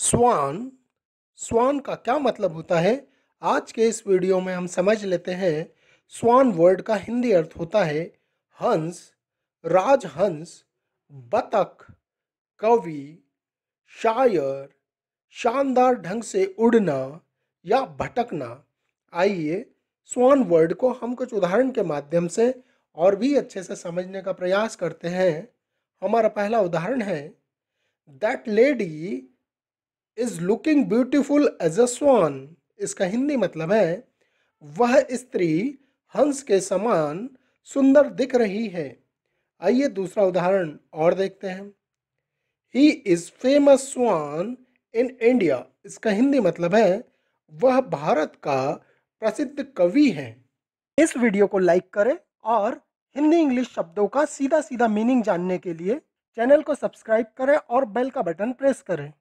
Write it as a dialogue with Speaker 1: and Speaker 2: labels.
Speaker 1: स्वान स्वान का क्या मतलब होता है आज के इस वीडियो में हम समझ लेते हैं स्वान वर्ड का हिंदी अर्थ होता है हंस हंस बतख कवि शायर शानदार ढंग से उड़ना या भटकना आइए स्वान वर्ड को हम कुछ उदाहरण के माध्यम से और भी अच्छे से समझने का प्रयास करते हैं हमारा पहला उदाहरण है that lady is looking beautiful as a swan इसका हिंदी मतलब है वह स्त्री हंस के समान सुंदर दिख रही है आइए दूसरा उदाहरण और देखते हैं he is famous swan in India इसका हिंदी मतलब है वह भारत का प्रसिद्ध कवि है इस वीडियो को लाइक करें और हिंदी इंग्लिश शब्दों का सीधा सीधा मीनिंग जानने के लिए चैनल को सब्सक्राइब करें और बेल का बटन प्रेस करें